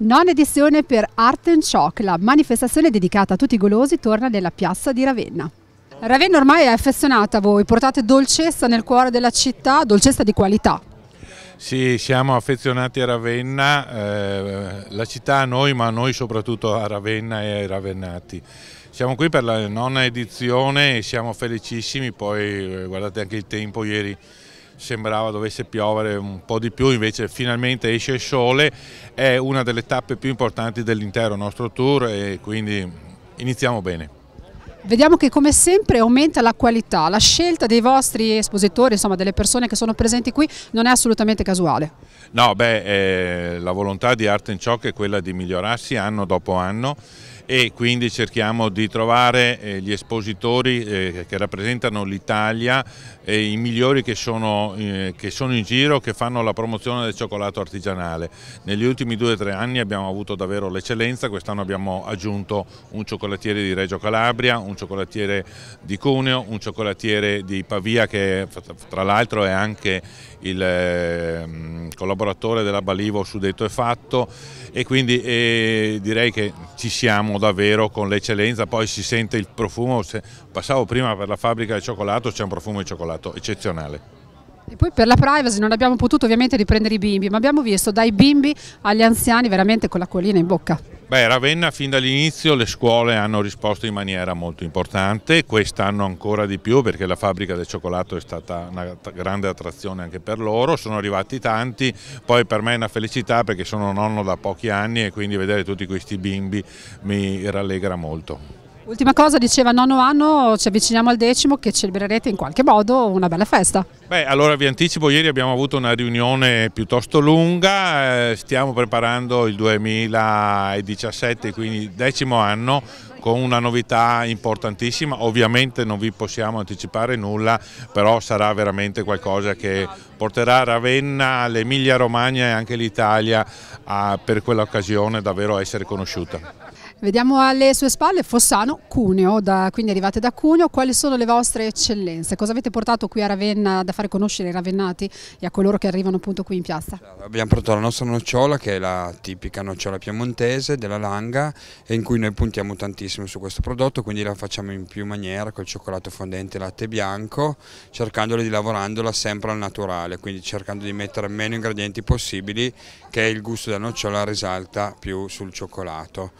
Nona edizione per Art and Shock, la manifestazione dedicata a tutti i golosi torna nella piazza di Ravenna. Ravenna ormai è affezionata a voi, portate dolcezza nel cuore della città, dolcezza di qualità. Sì, siamo affezionati a Ravenna, eh, la città a noi, ma a noi soprattutto a Ravenna e ai ravennati. Siamo qui per la nona edizione e siamo felicissimi, poi eh, guardate anche il tempo ieri sembrava dovesse piovere un po' di più, invece finalmente esce il sole, è una delle tappe più importanti dell'intero nostro tour e quindi iniziamo bene. Vediamo che come sempre aumenta la qualità, la scelta dei vostri espositori, insomma delle persone che sono presenti qui non è assolutamente casuale. No, beh, eh, la volontà di Art Choc è quella di migliorarsi anno dopo anno e quindi cerchiamo di trovare eh, gli espositori eh, che rappresentano l'Italia e i migliori che sono, eh, che sono, in giro che fanno la promozione del cioccolato artigianale. Negli ultimi due o tre anni abbiamo avuto davvero l'eccellenza, quest'anno abbiamo aggiunto un cioccolatiere di Reggio Calabria, un cioccolatiere di Cuneo, un cioccolatiere di Pavia che tra l'altro è anche il ehm, collaboratore della Balivo Sudetto e Fatto e quindi eh, direi che ci siamo davvero con l'eccellenza, poi si sente il profumo, passavo prima per la fabbrica del cioccolato, c'è un profumo di cioccolato eccezionale. E poi per la privacy non abbiamo potuto ovviamente riprendere i bimbi, ma abbiamo visto dai bimbi agli anziani veramente con l'acquolina in bocca. Beh, Ravenna fin dall'inizio le scuole hanno risposto in maniera molto importante, quest'anno ancora di più perché la fabbrica del cioccolato è stata una grande attrazione anche per loro, sono arrivati tanti, poi per me è una felicità perché sono nonno da pochi anni e quindi vedere tutti questi bimbi mi rallegra molto. Ultima cosa, diceva nono anno, ci avviciniamo al decimo che celebrerete in qualche modo una bella festa. Beh, allora vi anticipo, ieri abbiamo avuto una riunione piuttosto lunga, eh, stiamo preparando il 2017, quindi decimo anno, con una novità importantissima, ovviamente non vi possiamo anticipare nulla, però sarà veramente qualcosa che porterà Ravenna, l'Emilia Romagna e anche l'Italia per quell'occasione davvero a essere conosciuta. Vediamo alle sue spalle Fossano, Cuneo, da, quindi arrivate da Cuneo, quali sono le vostre eccellenze? Cosa avete portato qui a Ravenna da fare conoscere ai ravennati e a coloro che arrivano appunto qui in piazza? Abbiamo portato la nostra nocciola che è la tipica nocciola piemontese della Langa e in cui noi puntiamo tantissimo su questo prodotto, quindi la facciamo in più maniera col cioccolato fondente e latte bianco, cercandola di lavorandola sempre al naturale, quindi cercando di mettere meno ingredienti possibili che il gusto della nocciola risalta più sul cioccolato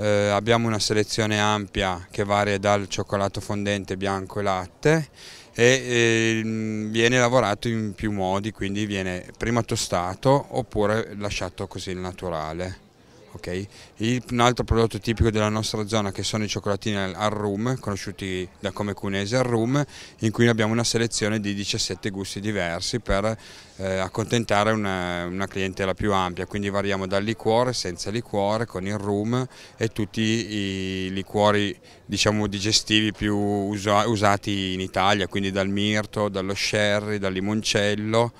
eh, abbiamo una selezione ampia che varia dal cioccolato fondente bianco e latte e eh, viene lavorato in più modi, quindi viene prima tostato oppure lasciato così naturale. Okay. un altro prodotto tipico della nostra zona che sono i cioccolatini al rum, conosciuti da come cunese al rum, in cui abbiamo una selezione di 17 gusti diversi per eh, accontentare una, una, clientela più ampia, quindi variamo dal liquore, senza liquore, con il rum e tutti i liquori diciamo, digestivi più usa usati in Italia, quindi dal mirto, dallo sherry, dal limoncello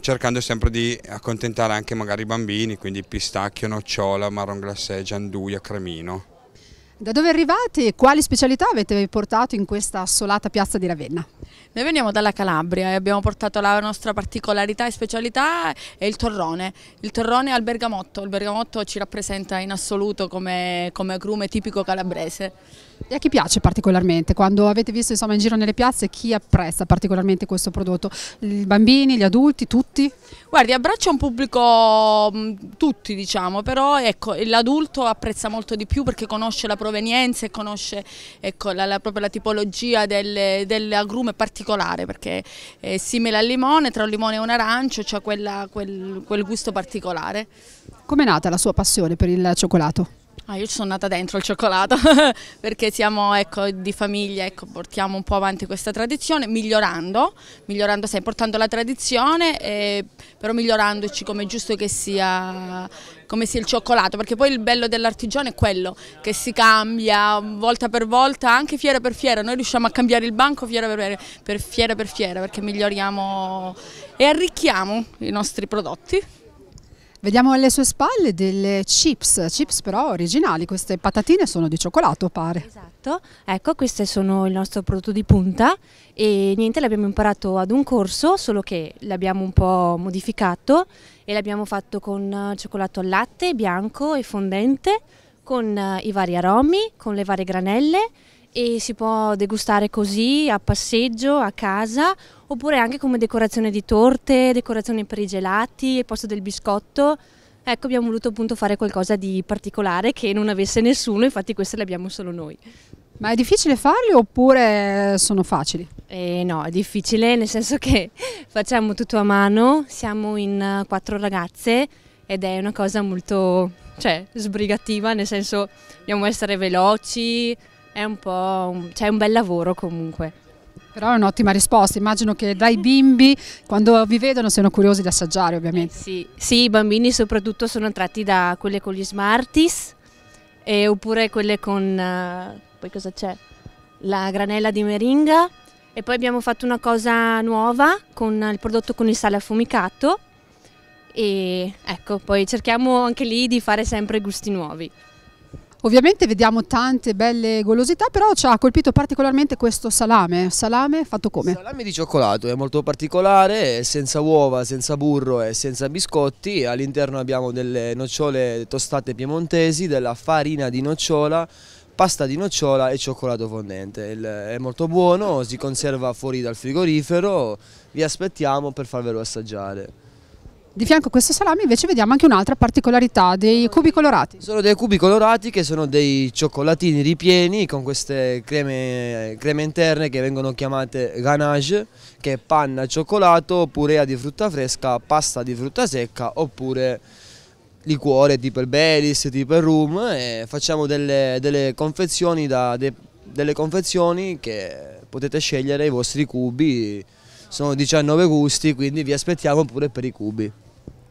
cercando sempre di accontentare anche magari i bambini, quindi pistacchio, nocciola, marron glacé, gianduia, cremino. Da dove arrivate e quali specialità avete portato in questa assolata piazza di Ravenna? Noi veniamo dalla Calabria e abbiamo portato la nostra particolarità e specialità è il torrone. Il torrone al bergamotto, il bergamotto ci rappresenta in assoluto come, come agrume tipico calabrese. E a chi piace particolarmente? Quando avete visto insomma, in giro nelle piazze, chi apprezza particolarmente questo prodotto? I bambini, gli adulti, tutti? Guardi, abbraccia un pubblico mm, tutti, diciamo, però ecco, l'adulto apprezza molto di più perché conosce la provenienza e conosce ecco, la, la, proprio la tipologia del, dell'agrume particolare, perché è simile al limone, tra un limone e un arancio c'è cioè quel, quel gusto particolare. Come è nata la sua passione per il cioccolato? Ah, io ci sono nata dentro il cioccolato perché siamo ecco, di famiglia, ecco, portiamo un po' avanti questa tradizione, migliorando, migliorando sempre, portando la tradizione, eh, però migliorandoci come è giusto che sia, come sia il cioccolato, perché poi il bello dell'artigiano è quello che si cambia volta per volta, anche fiera per fiera, noi riusciamo a cambiare il banco fiera per, per fiera, per fiera perché miglioriamo e arricchiamo i nostri prodotti. Vediamo alle sue spalle delle chips, chips però originali, queste patatine sono di cioccolato pare. Esatto, ecco queste sono il nostro prodotto di punta e niente l'abbiamo imparato ad un corso, solo che l'abbiamo un po' modificato e l'abbiamo fatto con eh, cioccolato al latte, bianco e fondente, con eh, i vari aromi, con le varie granelle e si può degustare così a passeggio, a casa, oppure anche come decorazione di torte, decorazione per i gelati, il posto del biscotto. Ecco, abbiamo voluto appunto fare qualcosa di particolare che non avesse nessuno, infatti queste le abbiamo solo noi. Ma è difficile farli oppure sono facili? Eh, no, è difficile nel senso che facciamo tutto a mano, siamo in eh, quattro ragazze ed è una cosa molto, cioè, sbrigativa, nel senso dobbiamo essere veloci, è un po' c'è un bel lavoro comunque. Però è un'ottima risposta, immagino che dai bimbi quando vi vedono siano curiosi di assaggiare ovviamente. Eh sì, sì, i bambini soprattutto sono attratti da quelle con gli Smarties eh, oppure quelle con, uh, poi cosa c'è? La granella di meringa e poi abbiamo fatto una cosa nuova con il prodotto con il sale affumicato e ecco, poi cerchiamo anche lì di fare sempre gusti nuovi. Ovviamente vediamo tante belle golosità, però ci ha colpito particolarmente questo salame. Salame fatto come? Salame di cioccolato, è molto particolare, è senza uova, senza burro e senza biscotti. All'interno abbiamo delle nocciole tostate piemontesi, della farina di nocciola pasta di nocciola e cioccolato fondente. Il, è molto buono, si conserva fuori dal frigorifero, vi aspettiamo per farvelo assaggiare. Di fianco a questo salame invece vediamo anche un'altra particolarità, dei cubi colorati. Sono dei cubi colorati che sono dei cioccolatini ripieni con queste creme, creme interne che vengono chiamate ganache, che è panna al cioccolato, purea di frutta fresca, pasta di frutta secca oppure liquore tipo il Belis, tipo il rum e facciamo delle, delle confezioni, da, de, delle confezioni che potete scegliere i vostri cubi sono 19 gusti, quindi vi aspettiamo pure per i cubi.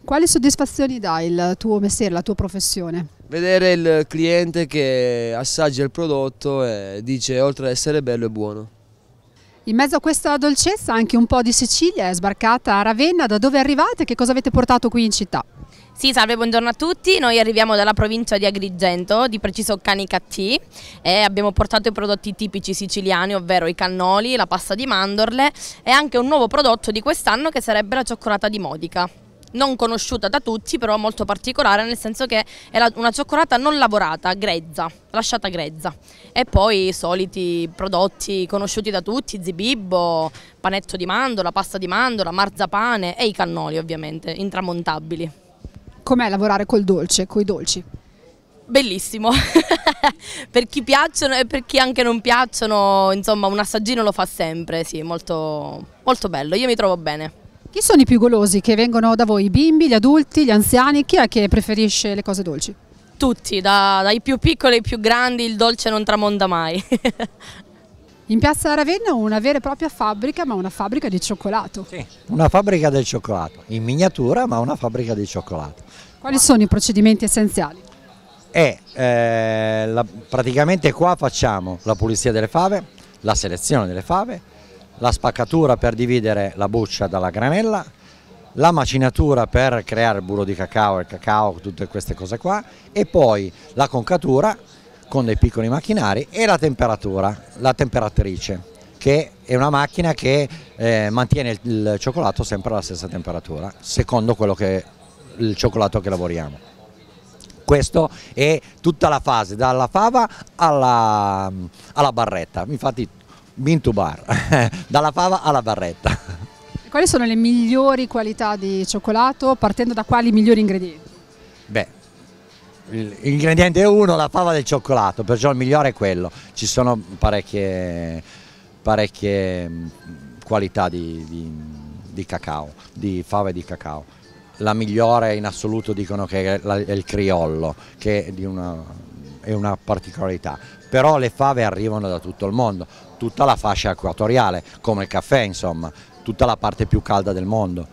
Quali soddisfazioni dà il tuo mestiere, la tua professione? Vedere il cliente che assaggia il prodotto e dice oltre ad essere bello è buono. In mezzo a questa dolcezza anche un po' di Sicilia è sbarcata a Ravenna, da dove arrivate e che cosa avete portato qui in città? Sì, salve, buongiorno a tutti. Noi arriviamo dalla provincia di Agrigento, di preciso Canicattì e abbiamo portato i prodotti tipici siciliani, ovvero i cannoli, la pasta di mandorle e anche un nuovo prodotto di quest'anno che sarebbe la cioccolata di Modica non conosciuta da tutti, però molto particolare, nel senso che è una cioccolata non lavorata, grezza, lasciata grezza. E poi i soliti prodotti conosciuti da tutti, zibibbo, panetto di mandorla, pasta di mandorla, marzapane e i cannoli ovviamente, intramontabili. Com'è lavorare col dolce, con i dolci? bellissimo per chi piacciono e per chi anche non piacciono insomma un assaggino lo fa sempre sì molto, molto bello io mi trovo bene chi sono i più golosi che vengono da voi? I bimbi, gli adulti, gli anziani? Chi è che preferisce le cose dolci? Tutti, da, dai più piccoli ai più grandi il dolce non tramonda mai. In Piazza Ravenna una vera e propria fabbrica, ma una fabbrica di cioccolato. Sì, una fabbrica del cioccolato, in miniatura ma una fabbrica di cioccolato. Quali sono i procedimenti essenziali? E, eh, la, praticamente qua facciamo la pulizia delle fave, la selezione delle fave, la spaccatura per dividere la buccia dalla granella, la macinatura per creare il burro di cacao, il cacao, tutte queste cose qua e poi la concatura con dei piccoli macchinari e la temperatura, la temperatrice che è una macchina che eh, mantiene il, il cioccolato sempre alla stessa temperatura secondo quello che il cioccolato che lavoriamo. Questo è tutta la fase, dalla fava alla, alla barretta. Infatti Bean to bar, dalla fava alla barretta. Quali sono le migliori qualità di cioccolato partendo da quali migliori ingredienti? Beh, l'ingrediente 1 la fava del cioccolato, perciò il migliore è quello. Ci sono parecchie, parecchie mm, qualità di, di, di, cacao, di fave di cacao. La migliore in assoluto dicono che è il criollo, che è di una è una particolarità, però le fave arrivano da tutto il mondo, tutta la fascia equatoriale, come il caffè insomma, tutta la parte più calda del mondo,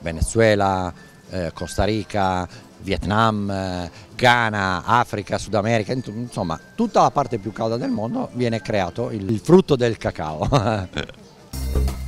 Venezuela, eh, Costa Rica, Vietnam, eh, Ghana, Africa, Sud America, insomma tutta la parte più calda del mondo viene creato il, il frutto del cacao.